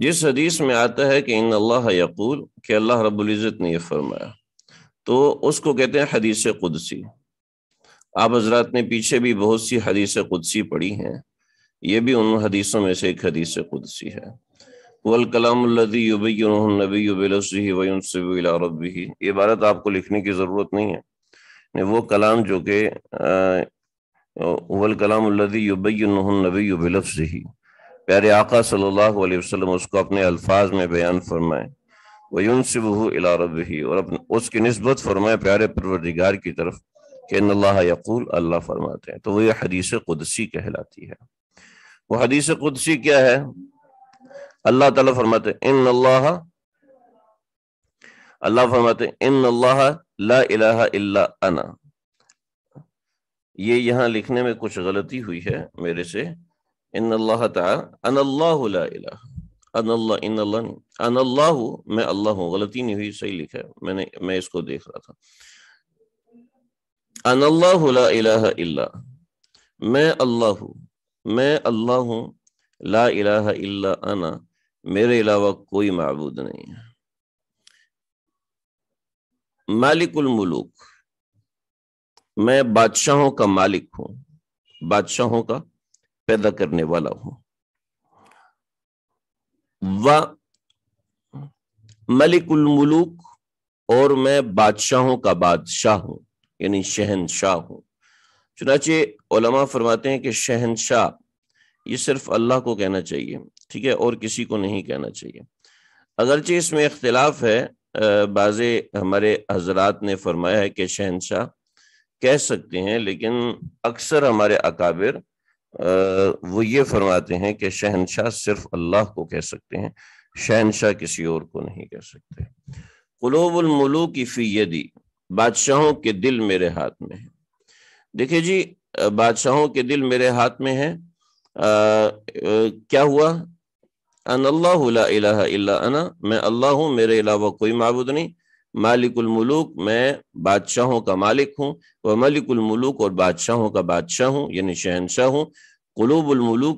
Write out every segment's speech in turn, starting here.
जिस हदीस में आता है कि इन अल्लाह यकूल कि अल्लाह रब्ज़त ने यह फरमाया तो उसको कहते हैं हदीस कुदसी आप हजरात ने पीछे भी बहुत सी हदीस कुदसी पढ़ी हैं ये भी उन हदीसों में से एक हदीस कुदसी है वल कलामी इबारत आपको लिखने की ज़रूरत नहीं है वो कलाम जो कि वलकलामबी नबी बिलफ्ज़ ही प्यारे आका सल्लल्लाहु अलैहि वसल्लम उसको अपने अल्फाज में बयान फरमाए वयून से वह इला रबी और अपने उसकी नस्बत फरमाए प्यारे परवरदिगार की तरफ कि अल्लाह यकूल अल्लाह फरमाते हैं तो वह हदीस कुदसी कहलाती है वह हदीस कुदसी क्या है अल्लाह ताला फरमाते इन अल्लाह अल्लाह फरमाते इन अल्लाह ला इलाहा इल्ला अना ये यहाँ लिखने में कुछ गलती हुई है मेरे से मैं अल्लाह हूँ गलती नहीं हुई सही लिखा मैंने मैं इसको देख रहा था अन अल्लाह मैं अल्लाह हूँ मैं अल्लाह हूँ ला इलाह इल्ला अना मेरे अलावा कोई मबूद नहीं है मालिकुल मुलूक मैं बादशाहों का मालिक हूँ बादशाहों का पैदा करने वाला हूं व मलिकुल मुलूक और मैं बादशाहों का बादशाह हूं यानी शहनशाह हूं चुनाचे ओलमा फरमाते हैं कि शहनशाह ये सिर्फ अल्लाह को कहना चाहिए ठीक है और किसी को नहीं कहना चाहिए अगरचे इसमें इख्तलाफ है बाज़ हमारे हजरात ने फरमाया है कि शहनशाह कह सकते हैं लेकिन अक्सर हमारे अकाबिर वो ये फरमाते हैं कि शहनशाह सिर्फ अल्लाह को कह सकते हैं शहनशाह किसी और को नहीं कह सकते कलोबुलमलू की फ़ीयदी बादशाहों के दिल मेरे हाथ में है देखिये जी बादशाहों के दिल मेरे हाथ में है आ, आ, क्या हुआ अन अल्लाह मैं अल्लाह हूँ मेरे अलावा कोई मबूद नहीं मालिकुलमलूक मैं बादशाहों का मालिक हूँ व मलिकुलमलूक और बादशाहों का बादशाह हूँ यानी शहनशाह हूँ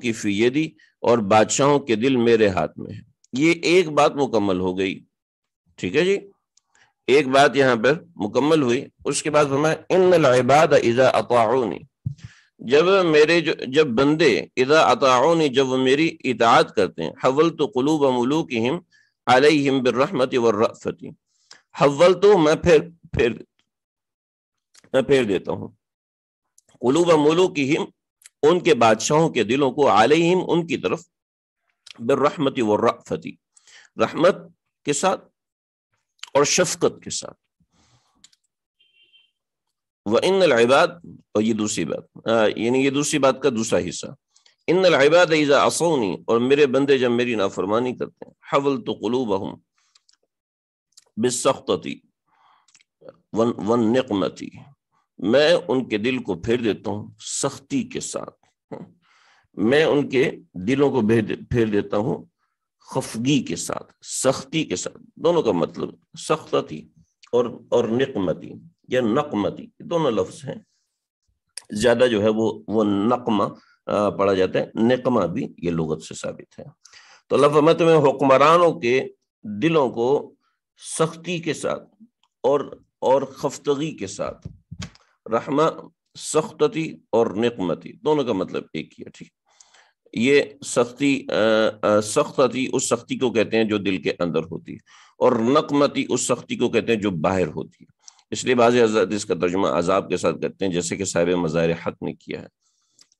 की फीयदी और बादशाहों के दिल मेरे हाथ में है ये एक बात मुकम्मल हो गई ठीक है जी एक बात यहाँ पर मुकम्मल हुई उसके बाद हमें इन लाइबाद इज़ा अताउनी जब मेरे जो जब बंदे इज़ा अताउनी जब वो मेरी इतात करते हैं हवल तो कलूब मलूक हिम अलहिम बिरहमत वर्रफ़ती हव्वल तो मैं फिर फिर मैं फेर देता हूँ व मुलू की हिम उनके बादशाहों के दिलों को आलिम उनकी तरफ बेरहमती व रफती रहमत के साथ और शफकत के साथ व इन लाइबाद और ये दूसरी बात यानी ये दूसरी बात का दूसरा हिस्सा इन लाइबाद ईजा असौनी और मेरे बंदे जब मेरी नाफरमानी करते हैं हवल तो कलूब बहुम बेसख्ती वन वन निकमती मैं उनके दिल को फेर देता हूँ सख्ती के साथ मैं उनके दिलों को फेर देता हूँ खफगी के साथ सख्ती के साथ दोनों का मतलब सख्तती और और निकमती या नकमती दोनों लफ्ज हैं ज्यादा जो है वो वो नकमा पढ़ा जाता है नकमा भी ये लुगत से साबित है तो अल्लाह में हुक्मरानों के दिलों को सख्ती के साथ और और खफ्तगी के साथ रहमा सख्तती और निकमती दोनों का मतलब एक ही है ठीक ये सख्ती सख्तती उस सख्ती को कहते हैं जो दिल के अंदर होती है और नकमती उस सख्ती को कहते हैं जो बाहर होती है इसलिए बाज़ आजाद इसका तर्जमा अजाब के साथ करते हैं जैसे कि साहिब मज़ार हक ने किया है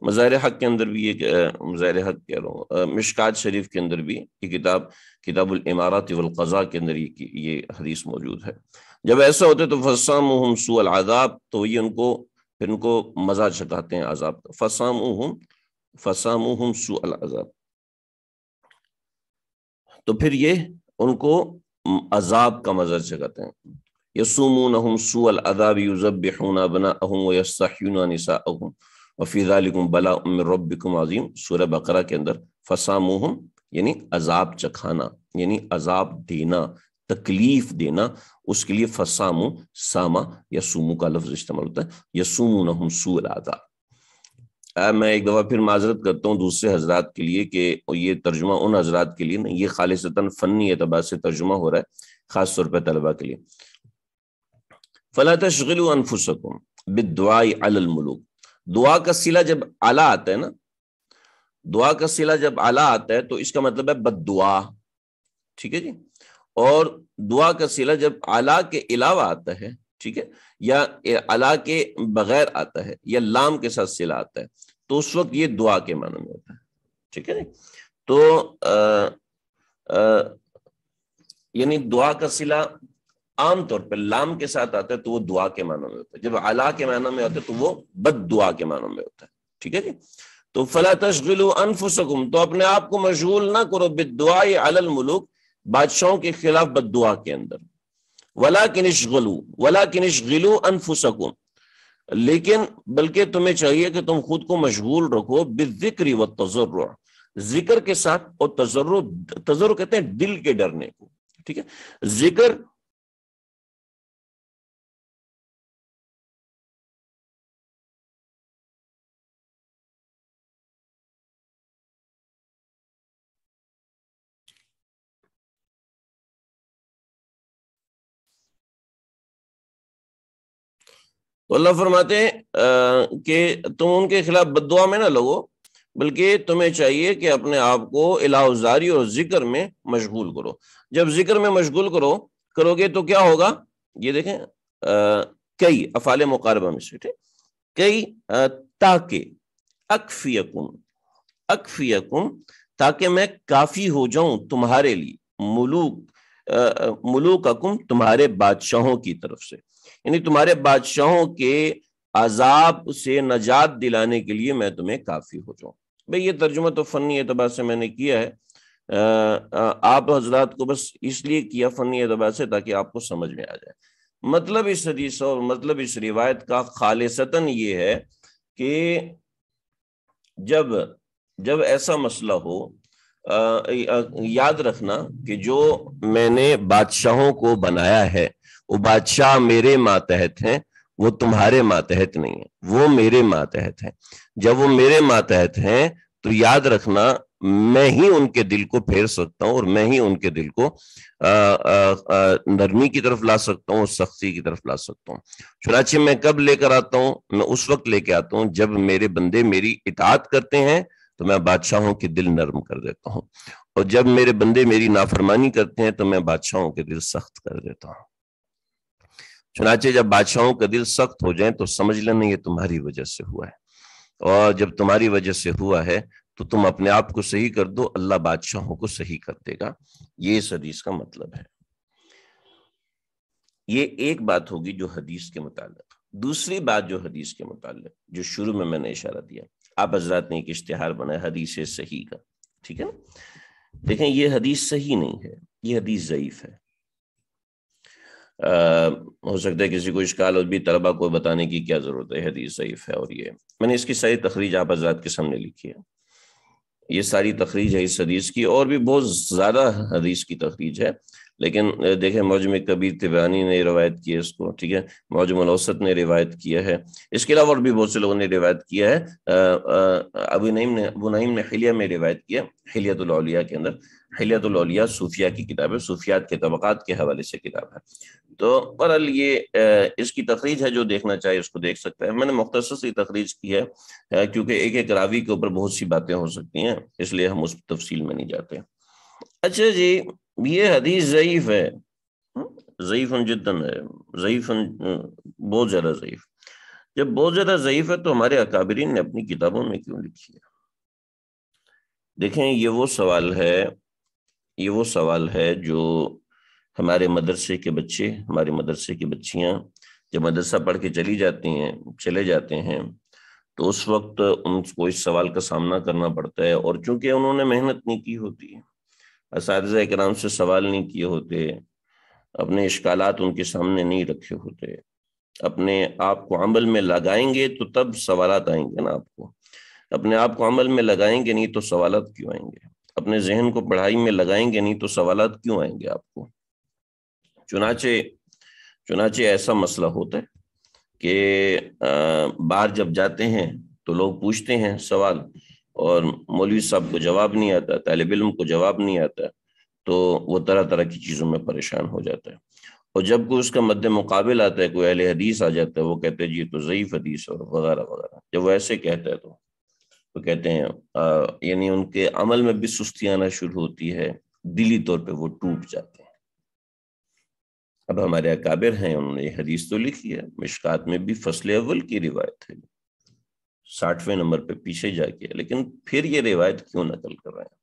मज़ार हक के अंदर भी एक मज़ार हक कह रहा हूँ मिशकात शरीफ के अंदर भी ये किताब किताबुल इमारत वलक़ा के अंदर ये ये हदीस मौजूद है जब ऐसा होता है तो फसाम हम सूल आज़ाब तो ये उनको फिर उनको मज़ा चकाते हैं आज़ाब का फसाम हम फसाम हम सूल आज़ाब तो फिर ये उनको अजाब का मज़ा चकाते हैं यसुमून हम सूल अदाब यूज़ब बना अहम वसा निसा अहम वफ़ीज़ालकुम बला रबिकम अज़ीम सूर्य बकरा के अंदर फसामूहम यानी अजाब चखाना यानी अजाब देना तकलीफ देना उसके लिए फसामू सामा या सूमू का लफ्ज इस्तेमाल होता है या यसूमू नहम सूलादा मैं एक दफ़ा फिर माजरत करता हूँ दूसरे हजरात के लिए कि ये तर्जुमा उन हजरात के लिए नहीं ये खालिशता फ़नी एतबार से तर्जुमा हो रहा है ख़ास तौर पर तलबा के लिए फ़लाता तशगल अनफुसकुम बिदवाई अलमलूक दुआ का सिला जब आला आता है ना दुआ का सिला जब आला आता है तो इसका मतलब है बद दुआ ठीक है जी और दुआ का सिला जब आला के अलावा आता है ठीक है या अला के बगैर आता है या लाम के साथ सिला आता है तो उस वक्त ये दुआ के मानों में होता है ठीक है जी तो यानी दुआ का सिला आमतौर पर लाम के साथ आता है तो वो दुआ के मानों में होता है जब अला के मानों में होता है तो वो बद दुआ के मानों में होता है ठीक है जी तो फला तशगिलु अनफुसकुम तो अपने आप को मशगूल ना करो बिदुआ अलल मुलुक बादशाहों के खिलाफ बद दुआ के अंदर वला किनिशगलू वला किनिशगिलू अनफुसकुम लेकिन बल्कि तुम्हें चाहिए कि तुम खुद को मशगूल रखो बिक्री व तजर जिक्र के साथ और तजर तजर कहते हैं दिल के डरने को ठीक है जिक्र तो अल्लाह फरमाते हैं कि तुम उनके खिलाफ बदुआ में ना लगो बल्कि तुम्हें चाहिए कि अपने आप को इलाजारी और जिक्र में मशगूल करो जब जिक्र में मशगूल करो करोगे तो क्या होगा ये देखें आ, कई अफाल मुकारबा में से ठीक कई ताकि अकफियकुम अकफियकुम ताकि मैं काफी हो जाऊं तुम्हारे लिए मुलूक अकुम तुम्हारे बादशाहों की तरफ से यानी तुम्हारे बादशाहों के आजाब से नजात दिलाने के लिए मैं तुम्हें काफ़ी हो जाऊँ भाई ये तर्जुमा तो फ़नी एतबार से मैंने किया है आ, आ, आप हजरात को बस इसलिए किया फ़नी एतबार से ताकि आपको समझ में आ जाए मतलब इस हदीस और मतलब इस रिवायत का खालिशता ये है कि जब जब ऐसा मसला हो आ, याद रखना कि जो मैंने बादशाहों को बनाया है वो बादशाह मेरे मातहत हैं वो तुम्हारे मातहत नहीं है वो मेरे मातहत हैं जब वो मेरे मातहत हैं तो याद रखना मैं ही उनके दिल को फेर सकता हूँ और मैं ही उनके दिल को आ, आ, आ, नरमी की तरफ ला सकता हूँ सख्ती की तरफ ला सकता हूँ चुनाचे मैं कब लेकर आता हूँ मैं उस वक्त लेके आता हूँ जब मेरे बंदे मेरी इतात करते हैं तो मैं बादशाहों के दिल नरम कर देता हूँ और जब मेरे बंदे मेरी नाफरमानी करते हैं तो मैं बादशाहों के दिल सख्त कर देता हूँ चुनाचे जब बादशाहों का दिल सख्त हो जाए तो समझ लेना ये तुम्हारी वजह से हुआ है और जब तुम्हारी वजह से हुआ है तो तुम अपने आप को सही कर दो अल्लाह बादशाहों को सही कर देगा ये इस हदीस का मतलब है ये एक बात होगी जो हदीस के मुतालिक दूसरी बात जो हदीस के मुतालिक जो शुरू में मैंने इशारा दिया आप हजरात ने एक इश्तहार बनाया हदीस सही का ठीक है ना देखें ये हदीस सही नहीं है ये हदीस ज़यीफ है हो सकता है किसी को इश्काल और भी तलबा को बताने की क्या ज़रूरत है हदीस सईफ है और ये मैंने इसकी सारी तखरीज आप आजाद के सामने लिखी है ये सारी तखरीज है इस हदीस की और भी बहुत ज़्यादा हदीस की तखरीज है लेकिन देखें मौजम कबीर तिबानी ने रवायत की है इसको ठीक है मौजम अलौसत ने रिवायत किया है इसके अलावा और भी बहुत से लोगों ने रिवायत किया है अबू नईम ने अबू नईम ने हिलिया में रिवायत किया हिलियातुलिया के अंदर हलियातलिया सूफिया की किताब है सूफियात के तबक़ात के हवाले से किताब है तो बहरल ये इसकी तखरीज है जो देखना चाहे उसको देख सकता है मैंने मुख्तर सी तखरीज की है क्योंकि एक एक रावी के ऊपर बहुत सी बातें हो सकती हैं इसलिए हम उस तफसील में नहीं जाते अच्छा जी ये हदीस ज़यीफ़ है हम्म, ज़यीफ़न जिद्दन है जयीफ बहुत ज़्यादा ज़यीफ़ जब बहुत ज़्यादा ज़यीफ़ है तो हमारे अकाबरीन ने अपनी किताबों में क्यों लिखी है देखें ये वो सवाल है ये वो सवाल है जो हमारे मदरसे के बच्चे हमारे मदरसे की बच्चियाँ जब मदरसा पढ़ के चली जाती हैं चले जाते हैं तो उस वक्त उनको इस सवाल का सामना करना पड़ता है और चूंकि उन्होंने मेहनत नहीं की होती इस कराम से सवाल नहीं किए होते अपने इश्कालात उनके सामने नहीं रखे होते अपने आप को अमल में लगाएंगे तो तब सवाल आएंगे ना आपको अपने आप को अमल में लगाएंगे नहीं तो सवाल क्यों आएंगे अपने जहन को पढ़ाई में लगाएंगे नहीं तो सवाल क्यों आएंगे आपको चुनाचे चुनाचे ऐसा मसला होता है कि बाहर जब जाते हैं तो लोग पूछते हैं सवाल और मौलवी साहब को जवाब नहीं आता तालब इलम को जवाब नहीं आता तो वो तरह तरह की चीज़ों में परेशान हो जाता है और जब कोई उसका मद्द मुकाबल आता है कोई अहले हदीस आ जाता है वो कहते हैं जी तो ज़यीफ़ हदीस और वगैरह वगैरह जब वो ऐसे कहता है तो वो कहते हैं यानी उनके अमल में भी सुस्ती आना शुरू होती है दिली तौर पे वो टूट जाते हैं अब हमारे अकाबिर हैं उन्होंने हदीस तो लिखी है मिशकात में भी फसल अव्वल की रिवायत है साठवें नंबर पे पीछे जाके लेकिन फिर ये रिवायत क्यों नकल कर रहे हैं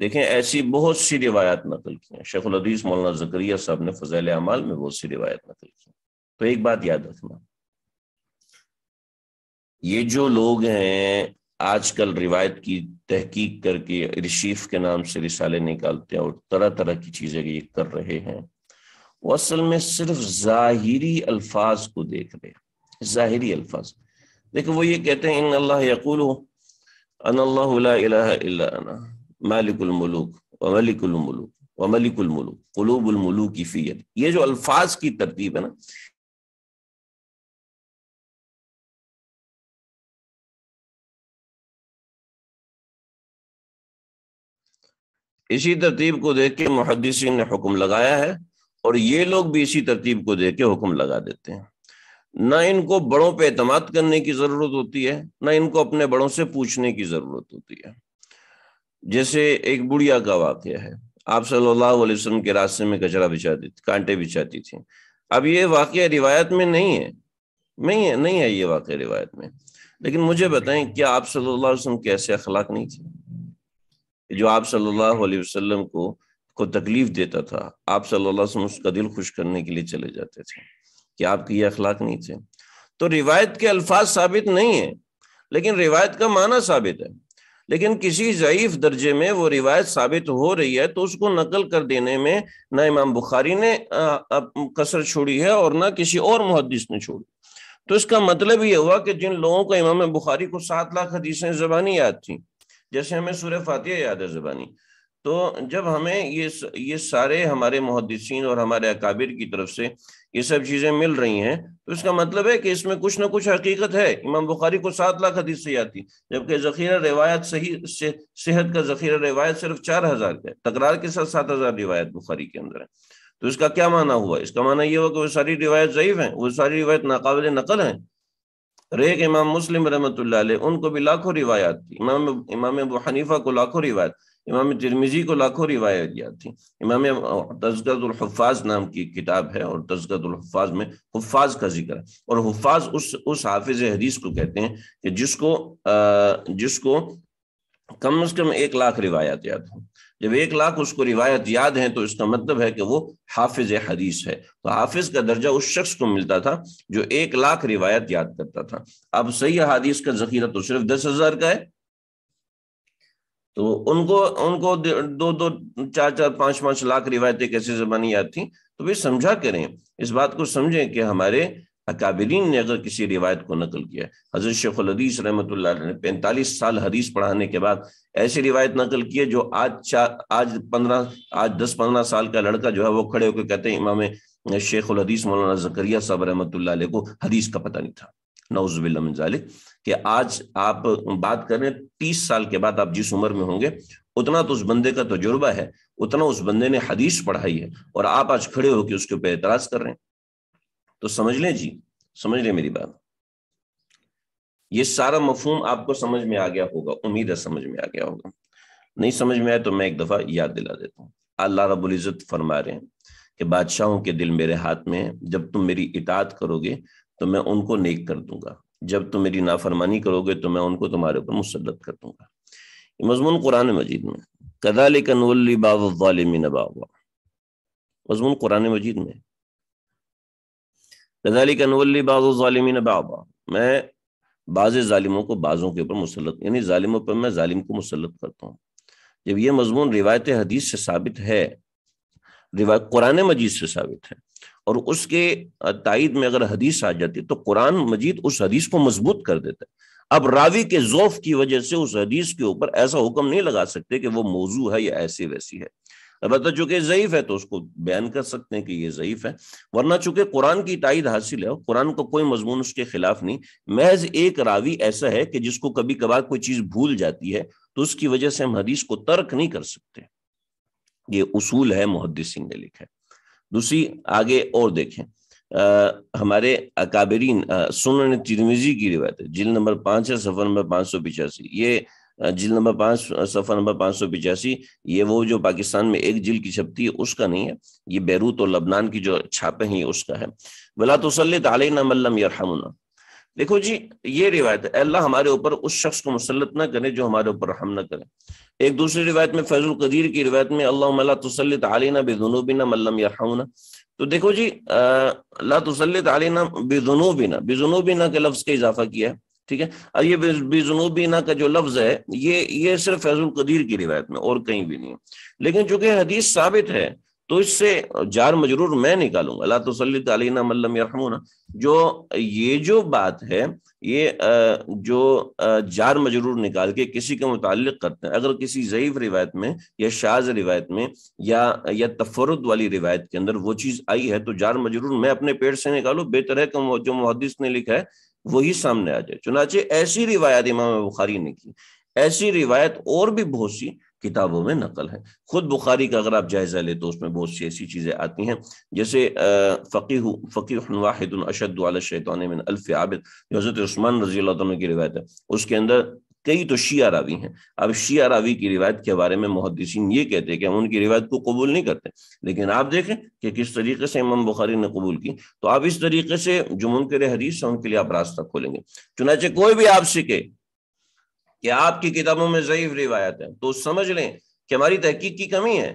देखें ऐसी बहुत सी रिवायत नकल की हैं शेखुल हदीस मौलाना जकरिया साहब ने फजैल अमाल में बहुत सी रिवायत नकल की तो एक बात याद रखना ये जो लोग हैं आजकल रिवायत की तहकीक करके रिशीफ के नाम से रिसाले निकालते हैं और तरह तरह की चीज़ें ये कर रहे हैं वो असल में सिर्फ ज़ाहिरी अल्फाज को देख रहे हैं ज़ाहिरी अल्फाज देखो वो ये कहते हैं इन अल्लाह की ये जो अल्फाज की तरतीब है ना इसी तरतीब को देख के मुहदसिन ने हुक्म लगाया है और ये लोग भी इसी तरतीब को देख के हुक्म लगा देते हैं ना इनको बड़ों पे अहतम करने की ज़रूरत होती है ना इनको अपने बड़ों से पूछने की ज़रूरत होती है जैसे एक बुढ़िया का वाक़ है आप सल्लल्लाहु अलैहि वसल्लम के रास्ते में कचरा बिछाती थी कांटे बिछाती थी अब ये वाक़ रिवायत में नहीं है नहीं है नहीं है ये वाक़ रिवायत में लेकिन मुझे बताएं क्या आप सल्लल्लाहु अलैहि वसल्लम के ऐसे अखलाक नहीं थे जो आप सल्लल्लाहु अलैहि वसल्लम को को तकलीफ देता था आप सल्लल्लाहु अलैहि वसल्लम उसका दिल खुश करने के लिए चले जाते थे कि आपके ये अखलाक नहीं थे तो रिवायत के अल्फाज साबित नहीं है लेकिन रिवायत का माना साबित है लेकिन किसी ज़यीफ दर्जे में वो रिवायत साबित हो रही है तो उसको नकल कर देने में ना इमाम बुखारी ने कसर छोड़ी है और ना किसी और मुहदस ने छोड़ी तो इसका मतलब ये हुआ कि जिन लोगों को इमाम बुखारी को सात लाख हदीसें जबानी याद थी जैसे हमें सूर्य फातिया याद है ज़बानी तो जब हमें ये ये सारे हमारे मुहदसिन और हमारे अकाबिर की तरफ से ये सब चीज़ें मिल रही हैं तो इसका मतलब है कि इसमें कुछ ना कुछ हकीकत है इमाम बुखारी को सात लाख हदीस से आती जबकि ज़ख़ीरा रिवायत सही से, सेहत का ज़ख़ीरा रिवायत सिर्फ चार हज़ार का है तकरार के साथ सात हज़ार रिवायत बुखारी के अंदर है तो इसका क्या माना हुआ इसका माना यह हुआ कि वो सारी रिवायत ज़यीफ़ हैं वो सारी रिवायत नाकबिल नकल हैं रेख इमाम मुस्लिम रहमत उनको भी लाखों रिवायात थी इमाम इमाम अबू हनीफा को लाखों रिवायत इमाम तिरमिजी को लाखों रिवायत याद थी इमाम तजगतुल्फाज नाम की किताब है और तजगतुल्फाज में हफाज का जिक्र है और हफाज उस उस हाफिज हदीस को कहते हैं कि जिसको आ, जिसको कम अज कम एक लाख रिवायात याद हो जब एक लाख उसको रिवायत याद है तो इसका मतलब है कि वो हाफिज हदीस है तो हाफिज का दर्जा उस शख्स को मिलता था जो एक लाख रिवायत याद करता था अब सही हदीस का जखीरा तो सिर्फ दस हजार का है तो उनको उनको दो दो चार चार पांच पांच लाख रिवायतें कैसे जबानी याद थी तो वे समझा करें इस बात को समझें कि हमारे अकाबरीन ने अगर किसी रिवायत को नकल किया हजरत शेखुलदीस रहमत ने पैंतालीस साल हदीस पढ़ाने के बाद ऐसी रिवायत नकल की है जो आज चार आज पंद्रह आज दस पंद्रह साल का लड़का जो है वो खड़े होकर कहते हैं इमाम शेखुलहदीस मौलाना जकरिया साहब रहमत को हदीस का पता नहीं था नौजबिल्लाजालिक कि आज आप बात करें तीस साल के बाद आप जिस उम्र में होंगे उतना तो उस बंदे का तजुर्बा है उतना उस बंदे ने हदीस पढ़ाई है और आप आज खड़े होकर उसके ऊपर एतराज कर रहे हैं तो समझ लें जी समझ लें मेरी बात ये सारा मफहम आपको समझ में आ गया होगा उम्मीद है समझ में आ गया होगा नहीं समझ में आया तो मैं एक दफा याद दिला देता हूँ अल्लाह रबुल इज़्ज़त फरमा रहे हैं कि बादशाहों के दिल मेरे हाथ में है जब तुम मेरी इतात करोगे तो मैं उनको नेक कर दूंगा जब तुम मेरी नाफरमानी करोगे तो मैं उनको तुम्हारे ऊपर मुसरत कर दूंगा मजमून कुरान मजीद में कदा लेकिन बाबा मजमून कुरान मजीद में गजाली कनवली बाज़ालमिन बाबा मैं बाज़ ालिमों को बाज़ों के ऊपर मुसलत यानी ालिमों पर मैं ालिम को मुसलत करता हूँ जब यह मजमून रिवायत हदीस से साबित है रिवायत कुरान मजीद से साबित है और उसके तइद में अगर हदीस आ जाती तो कुरान मजीद उस हदीस को मजबूत कर देता है अब रावी के जोफ की वजह से उस हदीस के ऊपर ऐसा हुक्म नहीं लगा सकते कि वो मौजू है या ऐसी वैसी है అబతో چوకే ఝైఫ్ హై తో ఉస్కో బయాన్ కర్ సక్తే హై కి య ఝైఫ్ హై వర్నా چوకే ఖురాన్ కి తాయద్ హసిల్ హై ఖురాన్ కో కోయి మజ్మున్ ఉస్కే ఖিলাఫ్ నహీ మహజ్ ఏక్ రావీ ఐసా హై కి జిస్కో కబీ కబ కోయి చీజ్ భూల్ జాతీ హై తో ఉస్కి వజహ్ సే హదీస్ కో తర్క్ నహీ కర్ సక్తే యే ఉసూల్ హై ముహద్దిసిన్ నే లిఖే ਦੂస్రీ ఆగే ఔర్ దేఖే హమారే ఆకాబరీన్ సున్నన్ తిర్మిజీ కి రివాయత్ జిల్ నంబర్ 5 సఫన్ మే 585 యే जिल नंबर पांच सफा नंबर पाँच सौ पिचासी ये वो जो पाकिस्तान में एक जिल की छपती है उसका नहीं है ये बैरूत और लबनान की जो छापे हैं उसका है वला तसलत आलना मल्लम यरहमना देखो जी ये रिवायत है अल्लाह हमारे ऊपर उस शख्स को मुसलत ना करे जो हमारे ऊपर रहम ना करे एक दूसरी रिवायत में फैजुल कदीर की रिवायत में अल्लाह तसलत आलना बिना मल्लम यरहमना तो देखो जी अल्लाह तसलत बिना बेदनोबिना बिना के लफ्ज़ का इजाफा किया है ठीक है अब ये बेजुनूबीना का जो लफ्ज है ये ये सिर्फ फैजुल कदीर की रिवायत में और कहीं भी नहीं लेकिन चूंकि हदीस साबित है तो इससे जार मजरूर मैं निकालूंगा अल्लाह तो तलीना मल्लम यरहमूना जो ये जो बात है ये जो जार मजरूर निकाल के किसी के मुतल करते हैं अगर किसी ज़यीफ रिवायत में या शाज रिवायत में या या तफरद वाली रिवायत के अंदर वो चीज़ आई है तो जार मजरूर मैं अपने पेड़ से निकालू बेहतर है कि जो मुहदस ने लिखा है वही सामने आ जाए चुनाचे ऐसी रिवायत इमाम बुखारी ने की ऐसी रिवायत और भी बहुत सी किताबों में नकल है खुद बुखारी का अगर आप जायजा ले तो उसमें बहुत सी ऐसी चीज़ें आती हैं जैसे फ़कीह फकी वाहिद अशद शैतान मिन अल्फ़ आबिद हज़रत उस्मान रजी की रिवायत है उसके अंदर कई तो शिया रावी हैं अब शिया रावी की रिवायत के बारे में मुहदसिन ये कहते हैं कि हम उनकी रिवायत को कबूल नहीं करते लेकिन आप देखें कि किस तरीके से इमाम बुखारी ने कबूल की तो आप इस तरीके से जो मुनकर हदीस है उनके लिए आप रास्ता खोलेंगे चुनाचे कोई भी आप सीखे कि आपकी किताबों में ज़यीफ रिवायत है तो समझ लें कि हमारी तहकीक की कमी है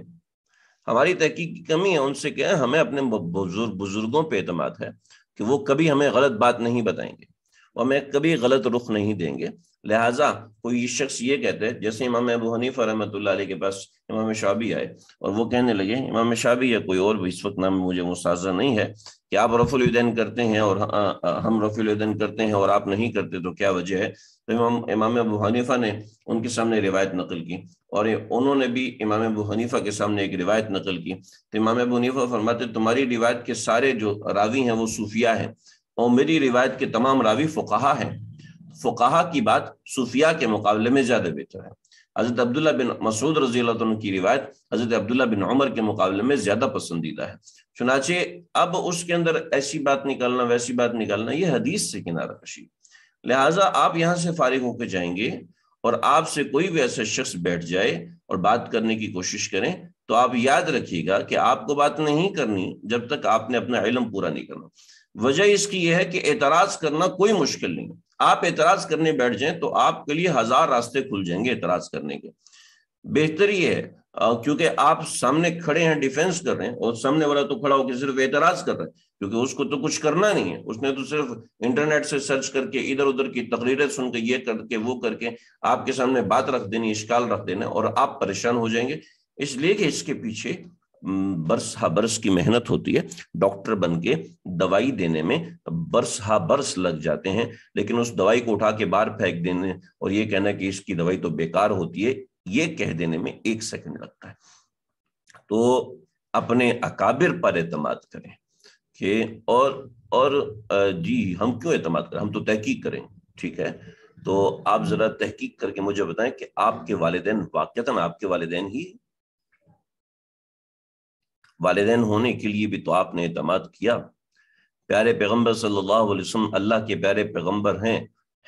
हमारी तहकीक की कमी है उनसे क्या हमें अपने बुजुर्ग बुजुर्गों पर अतमाद है कि वो कभी हमें गलत बात नहीं बताएंगे वो हमें कभी गलत रुख नहीं देंगे लिहाजा कोई शख्स ये कहते हैं जैसे इमाम अबू हनीफा रहमत के पास इमाम शाबी आए और वो कहने लगे इमाम शाबी या कोई और भी इस वक्त नाम मुझे मुसाजा नहीं है कि आप रफुलदैन करते हैं और हम रफुलदैन करते हैं और आप नहीं करते तो क्या वजह है तो इमाम इमाम अबू हनीफा ने उनके सामने रिवायत नकल की और उन्होंने भी इमाम अबू हनीफा के सामने एक रिवायत नकल की तो इमाम अबू हनीफा फरमाते तुम्हारी रिवायत के सारे जो रावी हैं वो सूफिया हैं और मेरी रिवायत के तमाम रावी फ़ुकाहा हैं फ़ुकाहा की बात सूफिया के मुकाबले में ज़्यादा बेहतर है हज़रत अब्दुल्ला बिन मसूद रजी की रिवायत हज़रत अब्दुल्ला बिन उमर के मुकाबले में ज़्यादा पसंदीदा है चुनाचे अब उसके अंदर ऐसी बात निकालना वैसी बात निकालना ये हदीस से किनारा कशी लिहाजा आप यहाँ से फारिग होकर जाएंगे और आपसे कोई भी ऐसा शख्स बैठ जाए और बात करने की कोशिश करें तो आप याद रखिएगा कि आपको बात नहीं करनी जब तक आपने अपना इलम पूरा नहीं करना वजह इसकी यह है कि एतराज करना कोई मुश्किल नहीं आप एतराज करने बैठ जाएं तो आपके लिए हजार रास्ते खुल जाएंगे एतराज करने के बेहतर ये है क्योंकि आप सामने खड़े हैं डिफेंस कर रहे हैं और सामने वाला तो खड़ा होकर सिर्फ एतराज कर रहे हैं क्योंकि उसको तो कुछ करना नहीं है उसने तो सिर्फ इंटरनेट से सर्च करके इधर उधर की तकरीरें सुन के ये करके वो करके आपके सामने बात रख देनी इश्काल रख देना और आप परेशान हो जाएंगे इसलिए कि इसके पीछे हम्म, बरस हा बरस की मेहनत होती है डॉक्टर बन के दवाई देने में बरस हा बरस लग जाते हैं लेकिन उस दवाई को उठा के बाहर फेंक देने और ये कहना कि इसकी दवाई तो बेकार होती है ये कह देने में एक सेकंड लगता है तो अपने अकाबिर पर एतमाद करें कि और और जी हम क्यों एतमाद करें हम तो तहकीक करें ठीक है तो आप जरा तहकीक करके मुझे बताएं कि आपके वालदेन वाक़ता आपके वालदेन ही वालदेन होने के लिए भी तो आपने अहतम किया प्यारे पैगम्बर सल्ला अल्लाह के प्यारे पैगम्बर हैं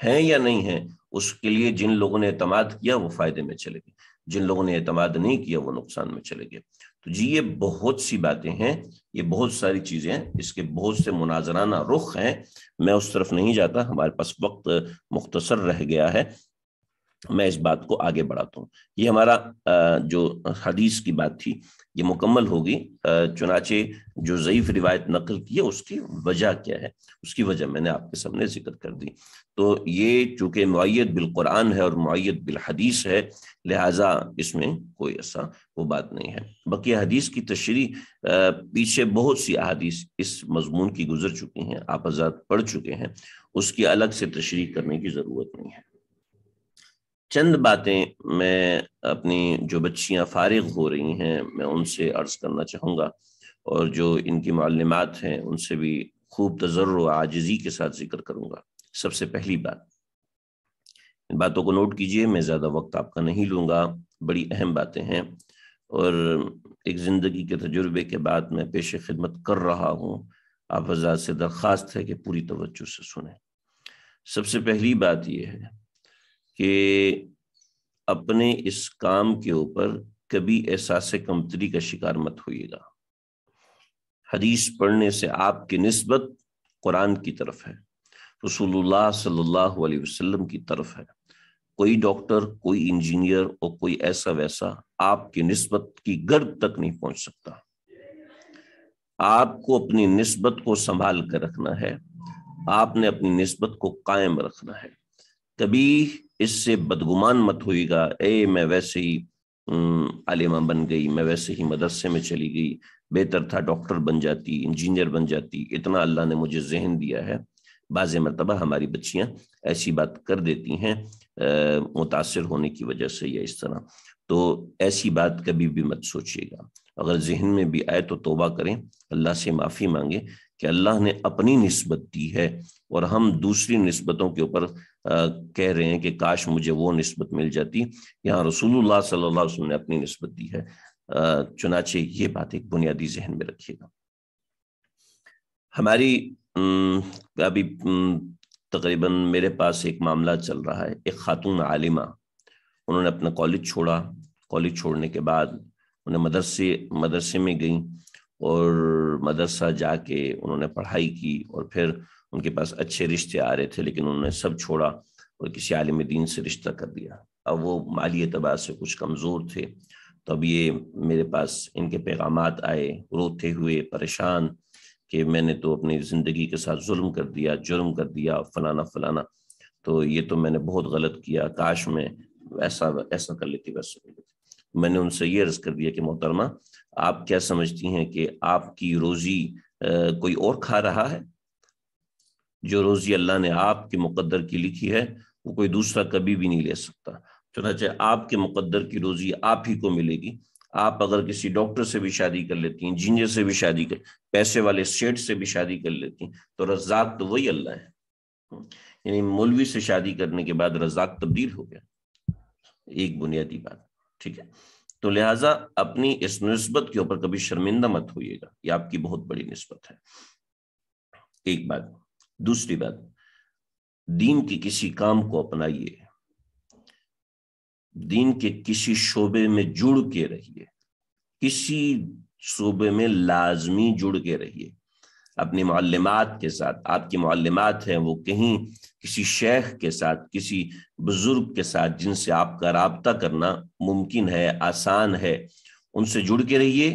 हैं या नहीं हैं उसके लिए जिन लोगों ने अतमाद किया वो फ़ायदे में चले गए जिन लोगों ने अतमाद नहीं किया वो नुकसान में चले गए तो जी ये बहुत सी बातें हैं ये बहुत सारी चीज़ें हैं इसके बहुत से मुनाजराना रुख हैं मैं उस तरफ नहीं जाता हमारे पास वक्त मुख्तसर रह गया है मैं इस बात को आगे बढ़ाता हूँ ये हमारा जो हदीस की बात थी ये मुकम्मल होगी चुनाचे जो ज़यीफ़ रिवायत नकल की है उसकी वजह क्या है उसकी वजह मैंने आपके सामने जिक्र कर दी तो ये चूँकि बिल बिलकुरान है और मैत बिलहदीस है लिहाजा इसमें कोई ऐसा वो बात नहीं है बाकी हदीस की तशरी पीछे बहुत सी अदीस इस मजमून की गुजर चुकी हैं आप आज़ाद पढ़ चुके हैं उसकी अलग से तशरी करने की ज़रूरत नहीं है चंद बातें मैं अपनी जो बच्चियां फारिग हो रही हैं मैं उनसे अर्ज़ करना चाहूँगा और जो इनकी मालूमत हैं उनसे भी खूब तजर आजजी के साथ जिक्र करूँगा सबसे पहली बात इन बातों को नोट कीजिए मैं ज़्यादा वक्त आपका नहीं लूँगा बड़ी अहम बातें हैं और एक ज़िंदगी के तजुर्बे के बाद मैं पेश खिदमत कर रहा हूँ आप हजार से दरख्वास्त है कि पूरी तवज्जो से सुने सबसे पहली बात यह है कि अपने इस काम के ऊपर कभी एहसास कमतरी का शिकार मत होइएगा हदीस पढ़ने से आपकी नस्बत कुरान की तरफ है रसूलुल्लाह सल्लल्लाहु अलैहि वसल्लम की तरफ है कोई डॉक्टर कोई इंजीनियर और कोई ऐसा वैसा आपकी नस्बत की गर्द तक नहीं पहुंच सकता आपको अपनी नस्बत को संभाल कर रखना है आपने अपनी नस्बत को कायम रखना है कभी इससे बदगुमान मत होएगा ए मैं वैसे ही आलिमा बन गई मैं वैसे ही मदरसे में चली गई बेहतर था डॉक्टर बन जाती इंजीनियर बन जाती इतना अल्लाह ने मुझे जहन दिया है बाज़ मरतबा हमारी बच्चियाँ ऐसी बात कर देती हैं मुतासर होने की वजह से या इस तरह तो ऐसी बात कभी भी मत सोचिएगा अगर जहन में भी आए तो तोबा करें अल्लाह से माफ़ी मांगे कि अल्लाह ने अपनी नस्बत दी है और हम दूसरी नस्बतों के ऊपर कह रहे हैं कि काश मुझे वो नस्बत मिल जाती यहाँ रसूलुल्लाह सल्लल्लाहु अलैहि वसल्लम ने अपनी नस्बत दी है चुनाचे ये बात एक बुनियादी जहन में रखिएगा हमारी अभी तकरीबन मेरे पास एक मामला चल रहा है एक खातून आलिमा उन्होंने अपना कॉलेज छोड़ा कॉलेज छोड़ने के बाद उन्हें मदरसे मदरसे में गई और मदरसा जाके उन्होंने पढ़ाई की और फिर उनके पास अच्छे रिश्ते आ रहे थे लेकिन उन्होंने सब छोड़ा और किसी आलिम दीन से रिश्ता कर दिया अब वो माली एतबार से कुछ कमज़ोर थे तो अब ये मेरे पास इनके पैगाम आए रोते हुए परेशान कि मैंने तो अपनी ज़िंदगी के साथ जुल्म कर दिया जुर्म कर दिया फलाना फलाना तो ये तो मैंने बहुत गलत किया काश मैं ऐसा ऐसा कर लेती वैसा कर लेती मैंने उनसे ये अर्ज़ कर दिया कि मोहतरमा आप क्या समझती हैं कि आपकी रोज़ी कोई और खा रहा है जो रोज़ी अल्लाह ने आपके मुकद्दर की लिखी है वो कोई दूसरा कभी भी नहीं ले सकता चुनाचे आपके मुकद्दर की रोज़ी आप ही को मिलेगी आप अगर किसी डॉक्टर से भी शादी कर लेती हैं इंजीनियर से भी शादी कर पैसे वाले सेठ से भी शादी कर लेती हैं तो रजाक तो वही अल्लाह है हम्म, यानी मौलवी से शादी करने के बाद रजाक तब्दील हो गया एक बुनियादी बात ठीक है तो लिहाजा अपनी इस नस्बत के ऊपर कभी शर्मिंदा मत होइएगा ये आपकी बहुत बड़ी नस्बत है एक बात दूसरी बात दीन के किसी काम को अपनाइए दीन के किसी शोबे में जुड़ के रहिए किसी शोबे में लाजमी जुड़ के रहिए अपनी मालूमत के साथ आपकी मालूमत हैं वो कहीं किसी शेख के साथ किसी बुजुर्ग के साथ जिनसे आपका रबता करना मुमकिन है आसान है उनसे जुड़ के रहिए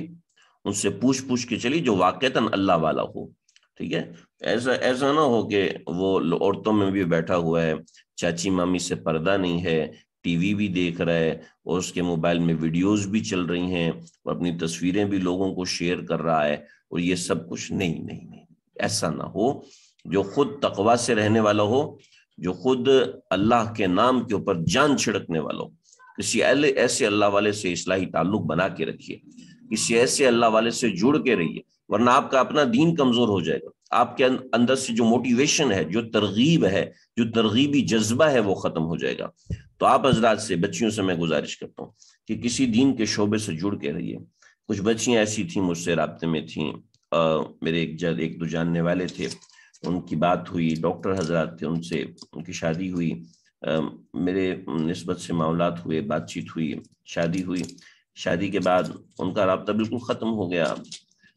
उनसे पूछ पूछ के चलिए जो वाक़ता अल्लाह वाला हो ठीक है ऐसा ऐसा ना हो कि वो औरतों में भी बैठा हुआ है चाची मामी से पर्दा नहीं है टीवी भी देख रहा है और उसके मोबाइल में वीडियोस भी चल रही हैं और अपनी तस्वीरें भी लोगों को शेयर कर रहा है और ये सब कुछ नहीं नहीं नहीं ऐसा ना हो जो खुद तकवा से रहने वाला हो जो खुद अल्लाह के नाम के ऊपर जान छिड़कने वाला हो किसी ऐसे अल्लाह वाले से इसलाही ताल्लुक बना के रखिए किसी ऐसे अल्लाह वाले से जुड़ के रहिए वरना आपका अपना दीन कमजोर हो जाएगा आपके अं-, अंदर से जो मोटिवेशन है जो तरगीब है जो तरगीबी जज्बा है वो ख़त्म हो जाएगा तो आप हजरात से बच्चियों से मैं गुजारिश करता हूँ कि किसी दीन के शोबे से जुड़ के रहिए कुछ बच्चियाँ ऐसी थी मुझसे रबते में थी आ, मेरे एक जद एक दो जानने वाले थे उनकी बात हुई डॉक्टर हजरात थे उनसे उनकी शादी हुई आ, मेरे नस्बत से मामला हुए बातचीत हुई शादी हुई शादी के बाद उनका रबता बिल्कुल ख़त्म हो गया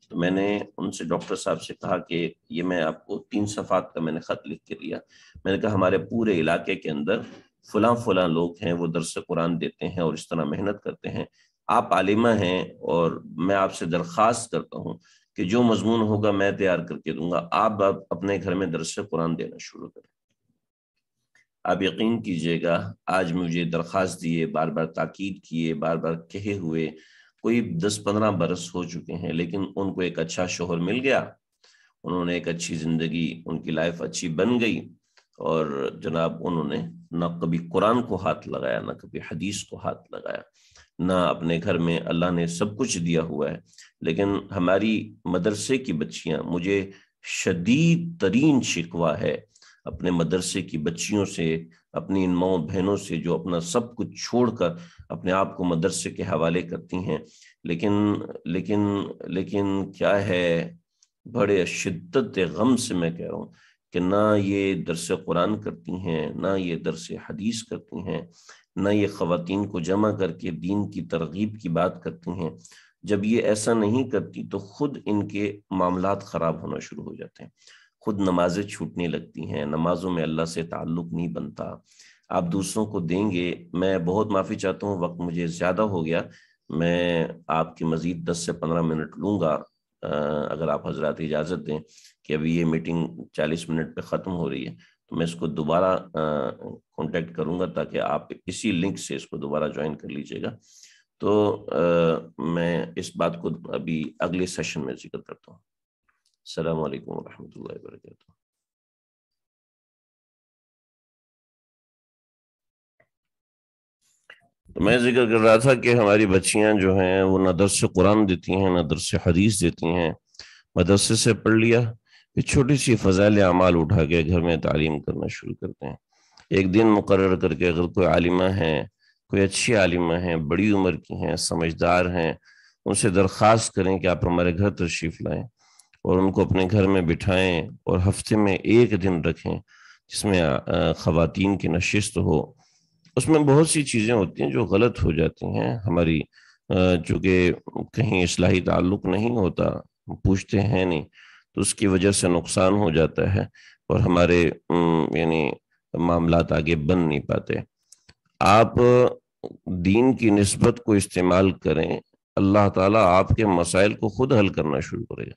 तो मैंने उनसे डॉक्टर साहब से कहा कि ये मैं आपको तीन सफ़ात का मैंने ख़त लिख के लिया मैंने कहा हमारे पूरे इलाके के अंदर फुला फुला लोग हैं वो दरस कुरान देते हैं और इस तरह मेहनत करते हैं आप आलिमा हैं और मैं आपसे दरख्वास्त करता हूँ कि जो मजमून होगा मैं तैयार करके दूंगा आप, आप अपने घर में दरस कुरान देना शुरू करें आप यकीन कीजिएगा आज मुझे दरख्वास्त दिए बार बार ताकीद किए बार बार कहे हुए कोई दस पंद्रह बरस हो चुके हैं लेकिन उनको एक अच्छा शोहर मिल गया उन्होंने एक अच्छी ज़िंदगी उनकी लाइफ अच्छी बन गई और जनाब उन्होंने ना कभी कुरान को हाथ लगाया ना कभी हदीस को हाथ लगाया ना अपने घर में अल्लाह ने सब कुछ दिया हुआ है लेकिन हमारी मदरसे की बच्चियां मुझे शदीद तरीन शिकवा है अपने मदरसे की बच्चियों से अपनी इन माओ बहनों से जो अपना सब कुछ छोड़कर अपने आप को मदरसे के हवाले करती हैं लेकिन लेकिन लेकिन क्या है बड़े शिद्दत गम से मैं कह रहा हूँ कि ना ये दरस कुरान करती हैं ना ये दरस हदीस करती हैं ना ये खातिन को जमा करके दीन की तरगीब की बात करती हैं जब ये ऐसा नहीं करती तो खुद इनके मामला ख़राब होना शुरू हो जाते हैं खुद नमाज़ें छूटने लगती हैं नमाज़ों में अल्लाह से ताल्लुक़ नहीं बनता आप दूसरों को देंगे मैं बहुत माफ़ी चाहता हूँ वक्त मुझे ज़्यादा हो गया मैं आपकी मज़ीद दस से पंद्रह मिनट लूँगा अगर आप हजरात इजाज़त दें कि अभी ये मीटिंग चालीस मिनट पे ख़त्म हो रही है तो मैं इसको दोबारा कांटेक्ट करूंगा ताकि आप इसी लिंक से इसको दोबारा ज्वाइन कर लीजिएगा तो आ, मैं इस बात को अभी अगले सेशन में जिक्र करता हूँ अल्लाम वरहमल वर्का तो मैं जिक्र कर रहा था कि हमारी बच्चियां जो हैं वो न दरस कुरान देती हैं न दरस हदीस देती हैं मदरसे से पढ़ लिया फिर छोटी सी फजाइल अमाल उठा के घर में तालीम करना शुरू करते हैं एक दिन मुकर करके अगर कोई आलिमा है कोई अच्छी आलिमा है बड़ी उम्र की हैं समझदार हैं उनसे दरख्वास्त करें कि आप हमारे घर तशरीफ लाएं और उनको अपने घर में बिठाएं और हफ्ते में एक दिन रखें जिसमें ख़वातीन की नशस्त हो उसमें बहुत सी चीज़ें होती हैं जो गलत हो जाती हैं हमारी चूँकि कहीं असलाही ताल्लुक नहीं होता पूछते हैं नहीं तो उसकी वजह से नुकसान हो जाता है और हमारे यानी मामला आगे बन नहीं पाते आप दीन की नस्बत को इस्तेमाल करें अल्लाह ताला आपके मसाइल को खुद हल करना शुरू करेगा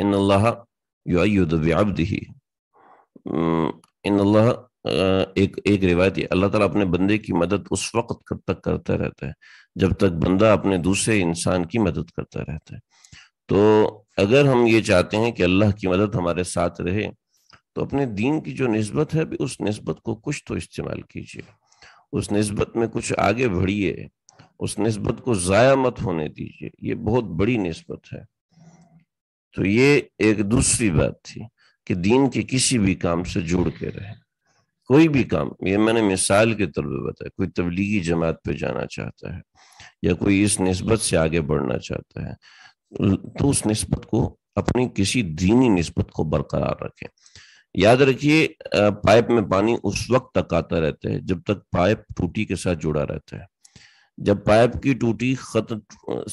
इन अल्लाह युद्ध ही इन अल्लाह एक एक रिवायत है अल्लाह ताला अपने बंदे की मदद उस वक्त कब तक करता रहता है जब तक बंदा अपने दूसरे इंसान की मदद करता रहता है तो अगर हम ये चाहते हैं कि अल्लाह की मदद हमारे साथ रहे तो अपने दीन की जो नस्बत है भी उस नस्बत को कुछ तो इस्तेमाल कीजिए उस नस्बत में कुछ आगे बढ़िए उस नस्बत को ज़ाया मत होने दीजिए ये बहुत बड़ी नस्बत है तो ये एक दूसरी बात थी कि दीन के किसी भी काम से जुड़ के रहें कोई भी काम ये मैंने मिसाल के तौर पर बताया कोई तबलीगी जमात पे जाना चाहता है या कोई इस नस्बत से आगे बढ़ना चाहता है तो उस नस्बत को अपनी किसी दीनी नस्बत को बरकरार रखें याद रखिए पाइप में पानी उस वक्त तक आता रहता है जब तक पाइप टूटी के साथ जुड़ा रहता है जब पाइप की टूटी खत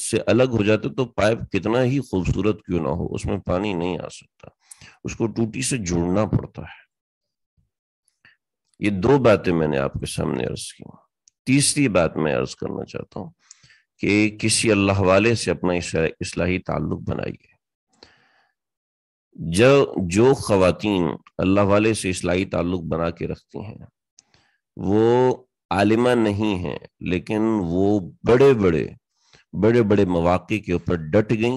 से अलग हो जाते तो पाइप कितना ही खूबसूरत क्यों ना हो उसमें पानी नहीं आ सकता उसको टूटी से जुड़ना पड़ता है ये दो बातें मैंने आपके सामने अर्ज की तीसरी बात मैं अर्ज करना चाहता हूँ कि किसी अल्लाह वाले से अपना इसलाही ताल्लुक बनाइए जो जो खातन अल्लाह वाले से इसलाही ताल्लुक बना के रखती हैं वो आलिमा नहीं है लेकिन वो बड़े बड़े बड़े बड़े मौाक़े के ऊपर डट गई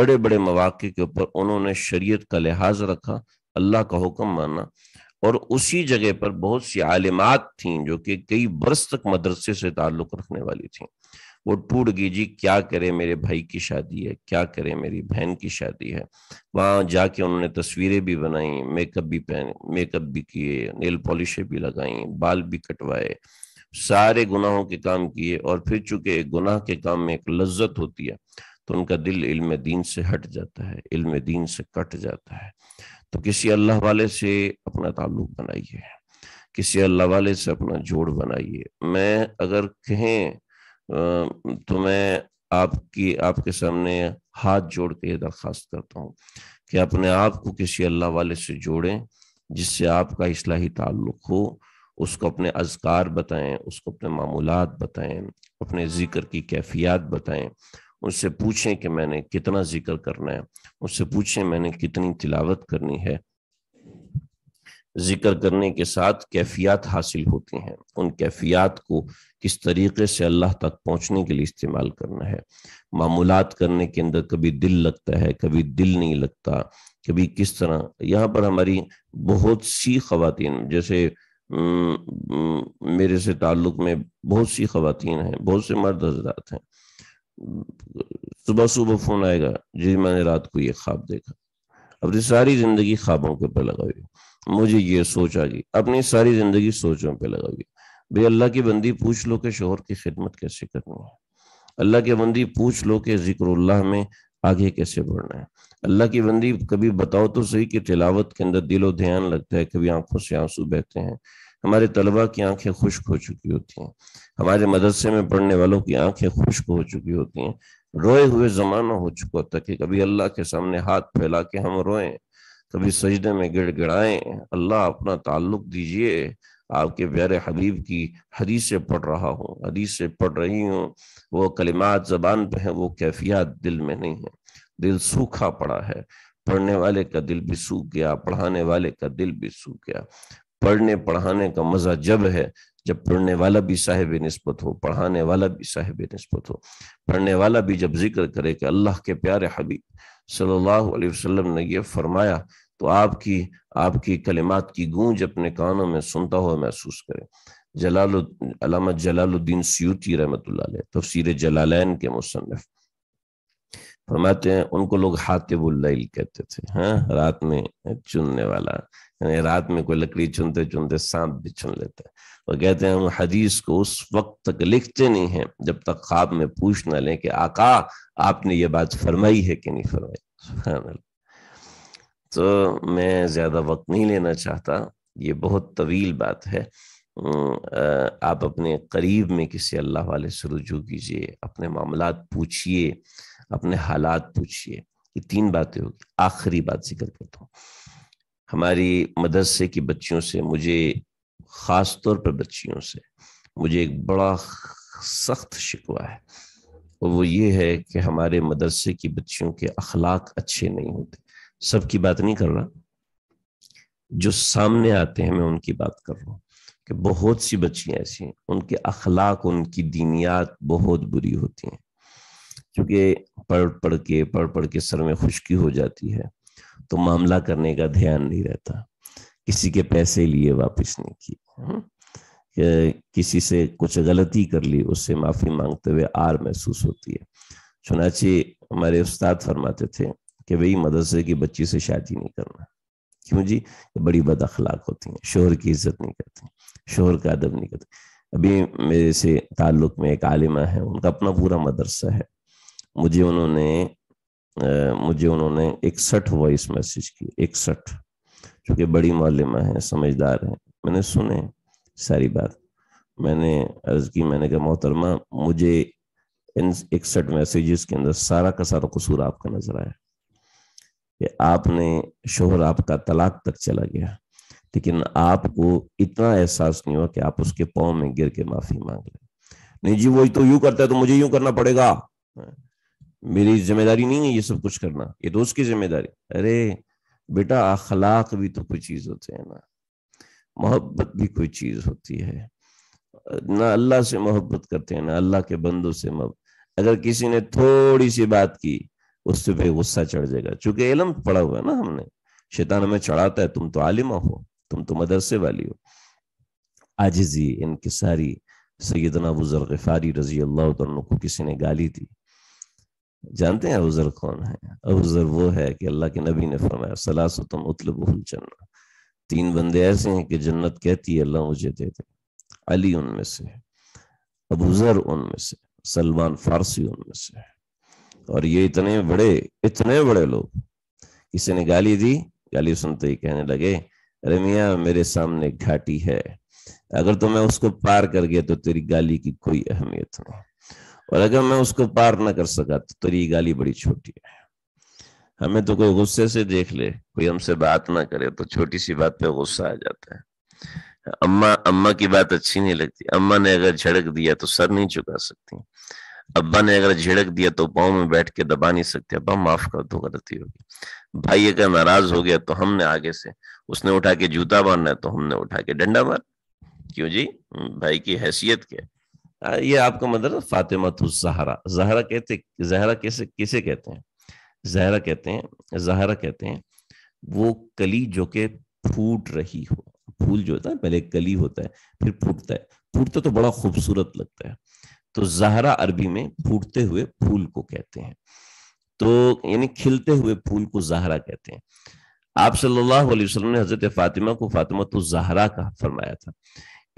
बड़े बड़े मौाक़े के ऊपर उन्होंने शरीयत का लिहाज रखा अल्लाह का हुक्म माना और उसी जगह पर बहुत सी आलिमात थीं जो कि कई बरस तक मदरसे से ताल्लुक रखने वाली थीं वो टूट गई जी क्या करे मेरे भाई की शादी है क्या करे मेरी बहन की शादी है वहां जाके उन्होंने तस्वीरें भी बनाई मेकअप भी पहने मेकअप भी किए नेल पॉलिशें भी लगाई बाल भी कटवाए सारे गुनाहों के काम किए और फिर चूंकि गुनाह के काम में एक लज्जत होती है तो उनका दिल इल्म दीन से हट जाता है इल्म दीन से कट जाता है तो किसी अल्लाह वाले से अपना ताल्लुक बनाइए किसी अल्लाह वाले से अपना जोड़ बनाइए मैं अगर कहें तो मैं आपकी आपके सामने हाथ जोड़ के ये दरख्वास्त करता हूँ कि अपने आप को किसी अल्लाह वाले से जोड़ें जिससे आपका इसलाही ताल्लुक हो उसको अपने अजकार बताएं उसको अपने मामूलत बताएं अपने जिक्र की कैफियत बताएं उनसे पूछें कि मैंने कितना जिक्र करना है उससे पूछें मैंने कितनी तिलावत करनी है जिक्र करने के साथ कैफियत हासिल होती हैं उन कैफियत को किस तरीके से अल्लाह तक पहुंचने के लिए इस्तेमाल करना है मामूलत करने के अंदर कभी दिल लगता है कभी दिल नहीं लगता कभी किस तरह यहाँ पर हमारी बहुत सी खातन जैसे मेरे से ताल्लुक़ में बहुत सी खातन हैं बहुत से मर्द हजरात हैं सुबह सुबह फोन आएगा जी मैंने रात को ये ख्वाब देखा अपनी सारी जिंदगी ख्वाबों के ऊपर लगा हुई मुझे ये सोच आ गई अपनी सारी जिंदगी सोचों पे लगा हुई भाई अल्लाह की बंदी पूछ लो कि शोहर की खिदमत कैसे करनी है अल्लाह की बंदी पूछ लो कि जिक्रल्लाह में आगे कैसे बढ़ना है अल्लाह की बंदी कभी बताओ तो सही कि तिलावत के अंदर दिलो ध्यान लगता है कभी आंखों से आंसू बहते हैं हमारे तलबा की आंखें खुश्क हो चुकी होती हैं हमारे मदरसे में पढ़ने वालों की आंखें खुश्क हो चुकी होती हैं रोए हुए जमाना हो चुका होता कि कभी अल्लाह के सामने हाथ फैला के हम रोएं कभी सजदे में गिड़गिड़ाए अल्लाह अपना ताल्लुक दीजिए आपके प्यारे हबीब की हदीस से पढ़ रहा हूँ हदीस से पढ़ रही हूँ वो कलिमात जबान पे हैं वो कैफियत दिल में नहीं है दिल सूखा पड़ा है पढ़ने वाले का दिल भी सूख गया पढ़ाने वाले का दिल भी सूख गया पढ़ने पढ़ाने का मजा जब है जब पढ़ने वाला भी साहेब नस्बत हो पढ़ाने वाला भी साहेब नस्बत हो पढ़ने वाला भी जब जिक्र करे कि अल्लाह के प्यारे हबीब सल्लल्लाहु अलैहि वसल्लम ने यह फरमाया तो आपकी आपकी कलिमात की गूंज अपने कानों में सुनता हुआ महसूस करे जलाल अलामा जलालुद्दीन सयूती रहमत तफसर जलालैन के मुसनफ़ फरमाते हैं उनको लोग हातिबुल्लैल कहते थे हाँ रात में चुनने वाला यानी रात में कोई लकड़ी चुनते चुनते सांप भी चुन लेता है वो कहते हैं हम हदीस को उस वक्त तक लिखते नहीं हैं जब तक ख्वाब में पूछ ना लें कि आका आपने ये बात फरमाई है कि नहीं फरमाई तो मैं ज्यादा वक्त नहीं लेना चाहता ये बहुत तवील बात है आप अपने करीब में किसी अल्लाह वाले से रुजू कीजिए अपने मामला पूछिए अपने हालात पूछिए ये तीन बातें होगी आखिरी बात जिक्र करता हूँ हमारी मदरसे की बच्चियों से मुझे ख़ास तौर पर बच्चियों से मुझे एक बड़ा सख्त शिकवा है और वो ये है कि हमारे मदरसे की बच्चियों के अखलाक अच्छे नहीं होते सबकी बात नहीं कर रहा जो सामने आते हैं मैं उनकी बात कर रहा हूँ कि बहुत सी बच्चियाँ ऐसी हैं उनके अखलाक उनकी दीनियात बहुत बुरी होती हैं क्योंकि पढ़ पढ़ के पढ़ पढ़ के सर में खुशकी हो जाती है तो मामला करने का ध्यान नहीं रहता किसी के पैसे लिए वापस नहीं किए हम्म? किसी से कुछ गलती कर ली उससे माफी मांगते हुए आर महसूस होती है चुनाची हमारे उस्ताद फरमाते थे कि भाई मदरसे की बच्ची से शादी नहीं करना क्यों जी बड़ी बद अखलाक होती है शोहर की इज्जत नहीं करती शोहर का अदब नहीं करती अभी मेरे से ताल्लुक में एक आलिमा है उनका अपना पूरा मदरसा है मुझे उन्होंने मुझे उन्होंने इकसठ वॉइस मैसेज की इकसठ चूँकि बड़ी मालिमा है समझदार है मैंने सुने सारी बात मैंने अर्ज की मैंने कहा मोहतरमा मुझे इन इकसठ मैसेजेस के अंदर सारा का सारा कसूर आपका नजर आया कि आपने शोहर आपका तलाक तक चला गया लेकिन आपको इतना एहसास नहीं हुआ कि आप उसके पाँव में गिर के माफी मांग लें नहीं जी वो तो यूं करता है तो मुझे यूं करना पड़ेगा मेरी जिम्मेदारी नहीं है ये सब कुछ करना ये दोस्त की जिम्मेदारी अरे बेटा अखलाक भी तो कोई चीज होते हैं ना मोहब्बत भी कोई चीज होती है ना अल्लाह से मोहब्बत करते हैं ना अल्लाह के बंदों से मोहब्बत अगर किसी ने थोड़ी सी बात की उससे भी गुस्सा चढ़ जाएगा चूंकि इलम पड़ा हुआ है ना हमने शैतान हमें चढ़ाता है तुम तो आलिमा हो तुम तो मदरसे वाली हो आजिजी इनकी सारी सैदना अबू जरगफारी रजी अल्लाह को किसी ने गाली थी जानते हैं अबूजर कौन है अबूजर वो है कि अल्लाह के नबी ने फरमाया तुम उतलब जन्ना तीन बंदे ऐसे हैं कि जन्नत कहती है अल्लाह मुझे दे दे अली उनमें से है अबूजर उनमें से सलमान फारसी उनमें से है और ये इतने बड़े इतने बड़े लोग किसी ने गाली दी गाली सुनते ही कहने लगे अरे मियाँ मेरे सामने घाटी है अगर तो मैं उसको पार कर गया तो तेरी गाली की कोई अहमियत नहीं और अगर मैं उसको पार ना कर सका तो तेरी गाली बड़ी छोटी है हमें तो कोई गुस्से से देख ले कोई हमसे बात ना करे तो छोटी सी बात पे गुस्सा आ जाता है अम्मा अम्मा की बात अच्छी नहीं लगती अम्मा ने अगर झड़क दिया तो सर नहीं चुका सकती अब्बा ने अगर झिड़क दिया तो पाँव में बैठ के दबा नहीं सकते अब्बा माफ कर दो गलती होगी भाई अगर नाराज हो गया तो हमने आगे से उसने उठा के जूता मारना है तो हमने उठा के डंडा मार क्यों जी भाई की हैसियत क्या है ये आपका मतलब फातिमा तो जहरा जहरा कहते जहरा कैसे किसे कहते हैं जहरा कहते हैं जहरा कहते हैं वो कली जो कि फूट रही हो फूल जो होता है पहले कली होता है फिर फूटता है फूटता तो बड़ा खूबसूरत लगता है तो जहरा अरबी में फूटते हुए फूल को कहते हैं तो यानी खिलते हुए फूल को जहरा कहते हैं आप सल्लल्लाहु अलैहि वसल्लम ने हजरत फातिमा को फातिमा तो जहरा कहा फरमाया था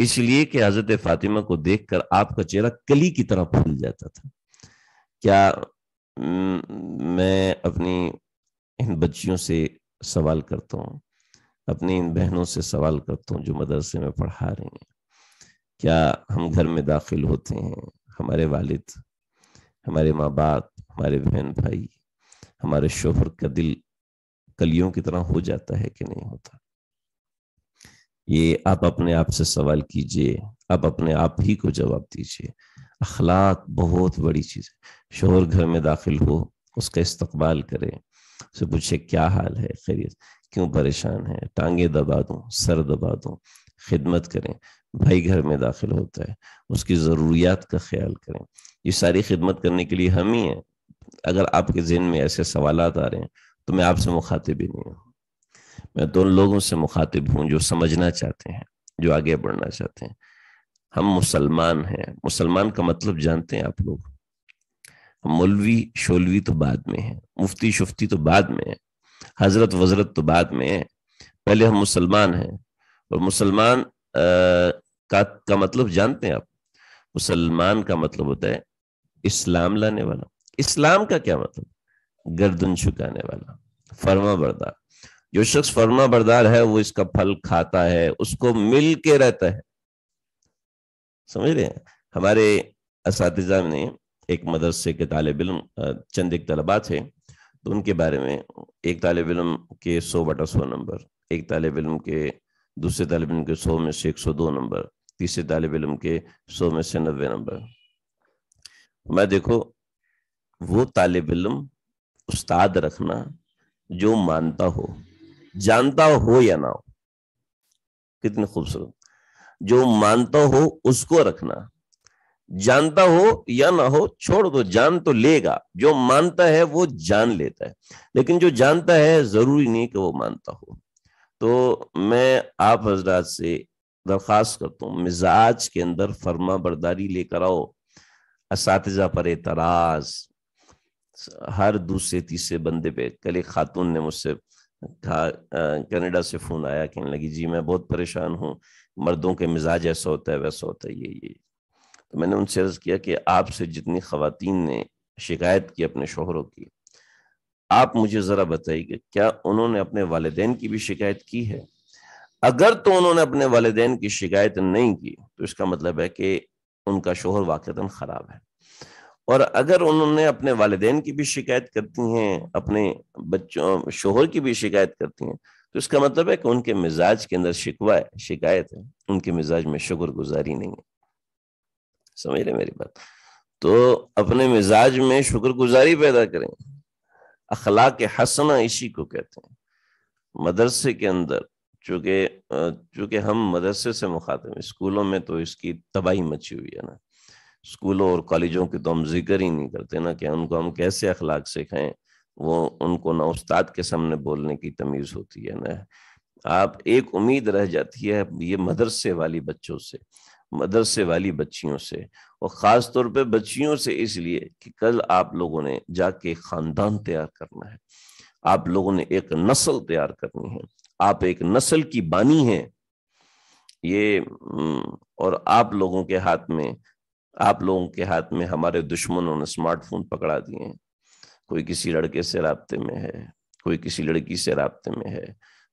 इसलिए कि हजरत फातिमा को देखकर आपका चेहरा कली की तरह फूल जाता था क्या हम्म, मैं अपनी इन बच्चियों से सवाल करता हूँ अपनी इन बहनों से सवाल करता हूँ जो मदरसे में पढ़ा रही हैं क्या हम घर में दाखिल होते हैं हमारे वालिद हमारे माँ बाप हमारे बहन भाई हमारे शोहर का दिल कलियों की तरह हो जाता है कि नहीं होता ये आप अपने आप से सवाल कीजिए आप अपने आप ही को जवाब दीजिए अखलाक बहुत बड़ी चीज़ है शोहर घर में दाखिल हो उसका इस्तकबाल करें उसे पूछे क्या हाल है खैरियत क्यों परेशान है टांगे दबा दूँ सर दबा दूँ खिदमत करें भाई घर में दाखिल होता है उसकी ज़रूरियात का ख्याल करें ये सारी खिदमत करने के लिए हम ही हैं अगर आपके जहन में ऐसे सवाल आ रहे हैं तो मैं आपसे मुखातिब ही नहीं हूँ मैं तो उन लोगों से मुखातिब हूँ जो समझना चाहते हैं जो आगे बढ़ना चाहते हैं हम मुसलमान हैं मुसलमान का मतलब जानते हैं आप लोग मौलवी शोलवी तो बाद में है मुफ्ती शुफ्ती तो बाद में है हजरत वजरत तो बाद में है पहले हम मुसलमान हैं और मुसलमान का का मतलब जानते हैं आप मुसलमान का मतलब होता है इस्लाम लाने वाला इस्लाम का क्या मतलब गर्दन झुकाने वाला फर्मा बरदार जो शख्स फर्मा बरदार है वो इसका फल खाता है उसको मिल के रहता है समझ रहे हैं हमारे इस ने एक मदरसे के तालब इलम चंद एक तलबा थे तो उनके बारे में एक तालब इलम के सौ बटा सौ नंबर एक तालब इलम के दूसरे तालब इलम के सौ में से एक सौ दो नंबर तीसरे तालब इलम के सौ में से नबे नंबर मैं देखो वो तालब इलम उस्ताद रखना जो मानता हो जानता हो या ना हो कितने खूबसूरत जो मानता हो उसको रखना जानता हो या ना हो छोड़ दो जान तो लेगा जो मानता है वो जान लेता है लेकिन जो जानता है जरूरी नहीं कि वो मानता हो तो मैं आप हजरात से दरख्वास्त करता हूँ मिजाज के अंदर फर्मा बरदारी लेकर आओ इस पर एतराज हर दूसरे तीसरे बंदे पे कल एक खातून ने मुझसे था कनाडा से फ़ोन आया कहने लगी जी मैं बहुत परेशान हूँ मर्दों के मिजाज ऐसा होता है वैसा होता है ये ये तो मैंने उनसे अर्ज़ किया कि आपसे जितनी खातन ने शिकायत की अपने शोहरों की आप मुझे ज़रा बताइए क्या उन्होंने अपने वालदेन की भी शिकायत की है अगर तो उन्होंने अपने वालदेन की शिकायत नहीं की तो इसका मतलब है कि उनका शोहर वाक़ता ख़राब है और अगर उन्होंने अपने वालदेन की भी शिकायत करती हैं अपने बच्चों शोहर की भी शिकायत करती हैं तो इसका मतलब है कि उनके मिजाज के अंदर शिकवा है शिकायत है उनके मिजाज में शुक्र गुजारी नहीं है समझ रहे मेरी बात तो अपने मिजाज में शुक्र गुजारी पैदा करें अखलाक हसना इसी को कहते हैं मदरसे के अंदर चूंकि चूंकि हम मदरसे से मुखातब स्कूलों में तो इसकी तबाही मची हुई है ना स्कूलों और कॉलेजों के तो हम जिक्र ही नहीं करते ना कि उनको हम कैसे अखलाक सिखाएं वो उनको ना उस्ताद के सामने बोलने की तमीज़ होती है ना आप एक उम्मीद रह जाती है ये मदरसे वाली बच्चों से मदरसे वाली बच्चियों से और ख़ास तौर पे बच्चियों से इसलिए कि कल आप लोगों ने जाके ख़ानदान तैयार करना है आप लोगों ने एक नस्ल तैयार करनी है आप एक नस्ल की बानी हैं ये और आप लोगों के हाथ में आप लोगों के हाथ में हमारे दुश्मनों ने स्मार्टफोन पकड़ा दिए हैं कोई किसी लड़के से रबते में है कोई किसी लड़की से रबते में है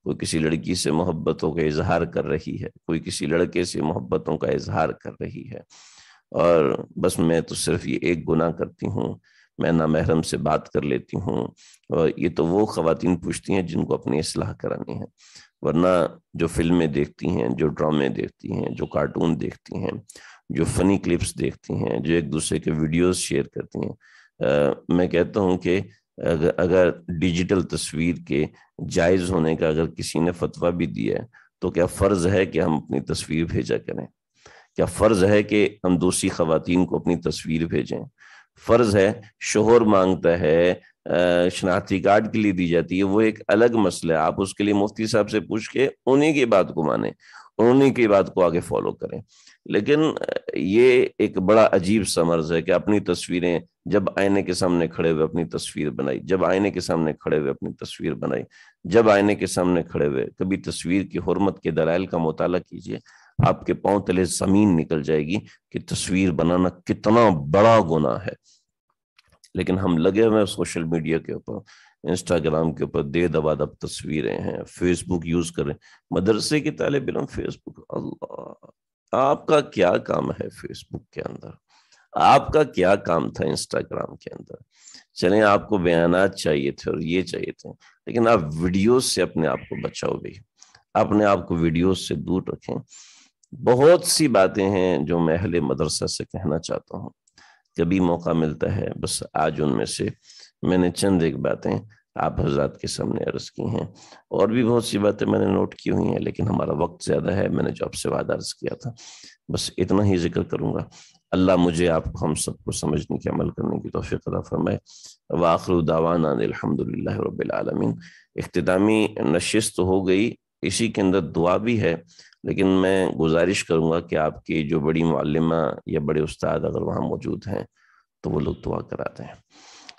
कोई किसी लड़की से मोहब्बतों का इजहार कर रही है कोई किसी लड़के से मोहब्बतों का इजहार कर रही है और बस मैं तो सिर्फ ये एक गुना करती हूँ मैं ना महरम से बात कर लेती हूँ और ये तो वो खातन पूछती हैं जिनको अपनी असलाह करानी है वरना जो फिल्में देखती हैं जो ड्रामे देखती हैं जो कार्टून देखती हैं जो फ़नी क्लिप्स देखती हैं जो एक दूसरे के वीडियोस शेयर करती हैं आ, मैं कहता हूं कि अगर अगर डिजिटल तस्वीर के जायज़ होने का अगर किसी ने फतवा भी दिया है तो क्या फ़र्ज़ है कि हम अपनी तस्वीर भेजा करें क्या फ़र्ज़ है कि हम दूसरी खातन को अपनी तस्वीर भेजें फ़र्ज़ है शोहर मांगता है शनाख्ती कार्ड के लिए दी जाती है वो एक अलग मसला है आप उसके लिए मुफ्ती साहब से पूछ के उन्हीं की बात को माने उन्हीं की बात को आगे फॉलो करें लेकिन ये एक बड़ा अजीब समर्ज है कि अपनी तस्वीरें जब आईने के सामने खड़े हुए अपनी तस्वीर बनाई जब आईने के सामने खड़े हुए अपनी तस्वीर बनाई जब आईने के सामने खड़े हुए कभी तस्वीर की हरमत के दलाइल का मताल कीजिए आपके पाँव तले जमीन निकल जाएगी कि तस्वीर बनाना कितना बड़ा गुना है लेकिन हम लगे हुए हैं सोशल मीडिया के ऊपर इंस्टाग्राम के ऊपर दे दबा दब तस्वीरें हैं फेसबुक यूज करें मदरसे के तालब इलम फेसबुक अल्लाह आपका क्या काम है फेसबुक के अंदर आपका क्या काम था इंस्टाग्राम के अंदर चले आपको बयान चाहिए थे और ये चाहिए थे लेकिन आप वीडियो से अपने आप को बचाओ भी अपने आप को वीडियो से दूर रखें बहुत सी बातें हैं जो मैं अहले मदरसा से कहना चाहता हूँ कभी मौका मिलता है बस आज उनमें से मैंने चंद एक बातें आप हजरात के सामने अर्ज की हैं और भी बहुत सी बातें मैंने नोट की हुई हैं लेकिन हमारा वक्त ज़्यादा है मैंने जो आपसे वादा अर्ज किया था बस इतना ही जिक्र करूंगा अल्लाह मुझे आपको हम सबको समझने के अमल करने की तोफ़ी अदा फरमाए वाखर दावाना अलहमदिल्ला रबालमीन इख्तामी नशस्त हो गई इसी के अंदर दुआ भी है लेकिन मैं गुजारिश करूंगा कि आपकी जो बड़ी मालमा या बड़े उस्ताद अगर वहाँ मौजूद हैं तो वो लोग दुआ कराते हैं